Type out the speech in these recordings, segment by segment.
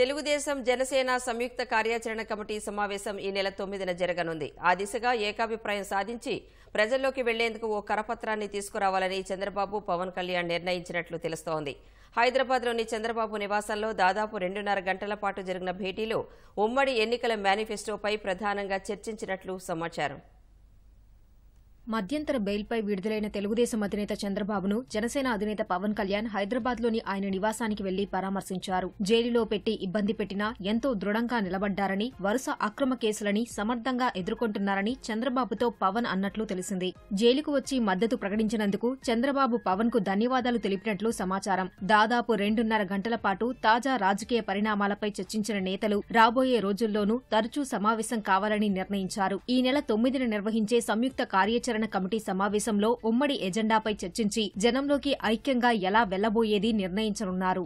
తెలుగుదేశం జనసేన సంయుక్త కార్యాచరణ కమిటీ సమావేశం ఈ నెల తొమ్మిదిన జరగనుంది ఆ దిశగా ఏకాభిప్రాయం సాధించి ప్రజల్లోకి వెళ్లేందుకు ఓ కరపత్రాన్ని తీసుకురావాలని చంద్రబాబు పవన్ కళ్యాణ్ నిర్ణయించినట్లు తెలుస్తోంది హైదరాబాద్లోని చంద్రబాబు నివాసంలో దాదాపు రెండున్నర గంటల పాటు జరిగిన భేటీలో ఉమ్మడి ఎన్నికల మేనిఫెస్టోపై ప్రధానంగా చర్చించినట్లు సమాచారం మధ్యంతర బెయిల్పై విడుదలైన తెలుగుదేశం అధినేత చంద్రబాబును జనసేన అధినేత పవన్ కళ్యాణ్ హైదరాబాద్లోని ఆయన నివాసానికి వెళ్లి పరామర్శించారు జైలులో పెట్టి ఇబ్బంది పెట్టినా ఎంతో దృఢంగా నిలబడ్డారని వరుస అక్రమ కేసులని సమర్థంగా ఎదుర్కొంటున్నారని చంద్రబాబుతో పవన్ అన్నట్లు తెలిసింది జైలుకు వచ్చి మద్దతు ప్రకటించినందుకు చంద్రబాబు పవన్ కు ధన్యవాదాలు తెలిపినట్లు సమాచారం దాదాపు రెండున్నర గంటల పాటు తాజా రాజకీయ పరిణామాలపై చర్చించిన నేతలు రాబోయే రోజుల్లోనూ తరచూ సమావేశం కావాలని నిర్ణయించారు ఈ నెల తొమ్మిదిన నిర్వహించే సంయుక్త కార్యాచరణ కార్యాచరణ కమిటీ సమావేశంలో ఉమ్మడి ఎజెండాపై చర్చించి జనంలోకి ఐక్యంగా ఎలా వెళ్లబోయేది నిర్ణయించనున్నారు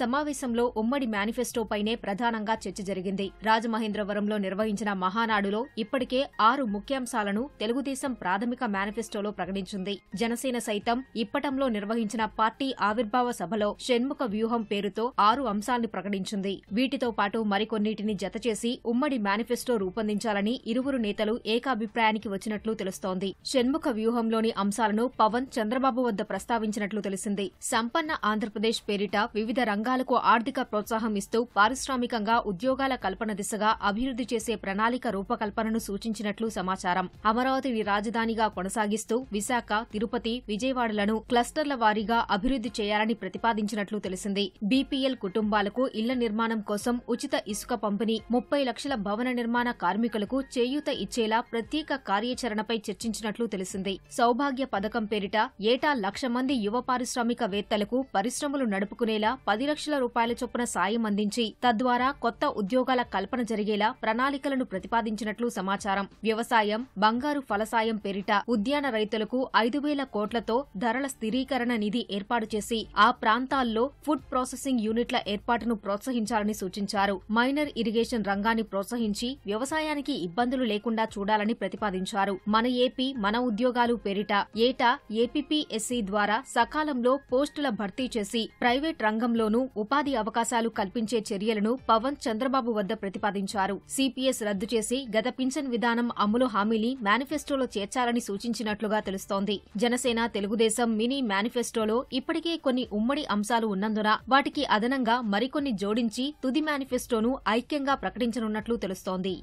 సమావేశంలో ఉమ్మడి మేనిఫెస్టోపైనే ప్రధానంగా చర్చ జరిగింది రాజమహేంద్రవరంలో నిర్వహించిన మహానాడులో ఇప్పటికే ఆరు ముఖ్యాంశాలను తెలుగుదేశం ప్రాథమిక మేనిఫెస్టోలో ప్రకటించింది జనసేన సైతం ఇప్పటంలో నిర్వహించిన పార్టీ ఆవిర్భావ సభలో షణ్ముఖ వ్యూహం పేరుతో ఆరు అంశాల్ని ప్రకటించింది వీటితో పాటు మరికొన్నిటిని జతచేసి ఉమ్మడి మేనిఫెస్టో రూపొందించాలని ఇరువురు నేతలు ఏకాభిప్రాయానికి వచ్చినట్లు తెలుస్తోంది షణ్ముఖ వ్యూహంలోని అంశాలను పవన్ చంద్రబాబు వద్ద ప్రస్తావించినట్లు తెలిసింది సంపన్న ఆంధ్రప్రదేశ్ పేరిట వివిధ రంగ రంగాలకు ఆర్థిక ప్రోత్సాహం ఇస్తూ పారిశ్రామికంగా ఉద్యోగాల కల్పన దిశగా అభివృద్ది చేసే ప్రణాళిక రూపకల్పనను సూచించినట్లు సమాచారం అమరావతిని రాజధానిగా కొనసాగిస్తూ విశాఖ తిరుపతి విజయవాడలను క్లస్టర్ల వారీగా అభివృద్ది చేయాలని ప్రతిపాదించినట్లు తెలిసింది బీపీఎల్ కుటుంబాలకు ఇళ్ల నిర్మాణం కోసం ఉచిత ఇసుక పంపిణీ ముప్పై లక్షల భవన నిర్మాణ కార్మికులకు చేయూత ఇచ్చేలా ప్రత్యేక కార్యాచరణపై చర్చించినట్లు తెలిసింది సౌభాగ్య పథకం పేరిట ఏటా లక్ష మంది యువ పారిశ్రామికవేత్తలకు పరిశ్రమలు నడుపుకునేలా పది లక్షల రూపాయల చొప్పున సాయం అందించి తద్వారా కొత్త ఉద్యోగాల కల్పన జరిగేలా ప్రణాళికలను ప్రతిపాదించినట్లు సమాచారం వ్యవసాయం బంగారు ఫలసాయం పేరిట ఉద్యాన రైతులకు ఐదు వేల కోట్లతో ధరల స్థిరీకరణ నిధి ఏర్పాటు చేసి ఆ ప్రాంతాల్లో ఫుడ్ ప్రాసెసింగ్ యూనిట్ల ఏర్పాటును ప్రోత్సహించాలని సూచించారు మైనర్ ఇరిగేషన్ రంగాన్ని ప్రోత్సహించి వ్యవసాయానికి ఇబ్బందులు లేకుండా చూడాలని ప్రతిపాదించారు మన ఏపీ మన ఉద్యోగాలు పేరిట ఏటా ఏపీపీఎస్సీ ద్వారా సకాలంలో పోస్టుల భర్తీ చేసి ప్రైవేట్ రంగంలోనూ ఉపాధి అవకాశాలు కల్పించే చర్యలను పవన్ చంద్రబాబు వద్ద ప్రతిపాదించారు సిపిఎస్ రద్దు చేసి గత పింఛన్ విధానం అమలు హామీని మేనిఫెస్టోలో చేర్చాలని సూచించినట్లుగా తెలుస్తోంది జనసేన తెలుగుదేశం మినీ మేనిఫెస్టోలో ఇప్పటికే కొన్ని ఉమ్మడి అంశాలు ఉన్నందున వాటికి అదనంగా మరికొన్ని జోడించి తుది మేనిఫెస్టోను ఐక్యంగా ప్రకటించనున్నట్లు తెలుస్తోంది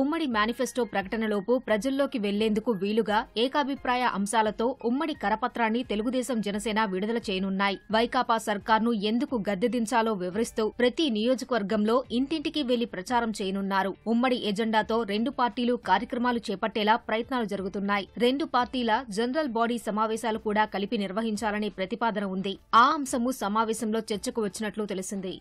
ఉమ్మడి మేనిఫెస్టో ప్రకటనలోపు ప్రజల్లోకి వెళ్లేందుకు వీలుగా ఏకాభిప్రాయ అంశాలతో ఉమ్మడి కరపత్రాన్ని తెలుగుదేశం జనసేన విడుదల చేయనున్నాయి వైకాపా సర్కార్ను ఎందుకు గద్దెదించాలో వివరిస్తూ ప్రతి నియోజకవర్గంలో ఇంటింటికి వెళ్లి ప్రచారం చేయనున్నారు ఉమ్మడి ఎజెండాతో రెండు పార్టీలు కార్యక్రమాలు చేపట్టేలా ప్రయత్నాలు జరుగుతున్నాయి రెండు పార్టీల జనరల్ బాడీ సమావేశాలు కూడా కలిపి నిర్వహించాలనే ప్రతిపాదన ఉంది ఆ అంశము సమావేశంలో చర్చకు వచ్చినట్లు తెలిసింది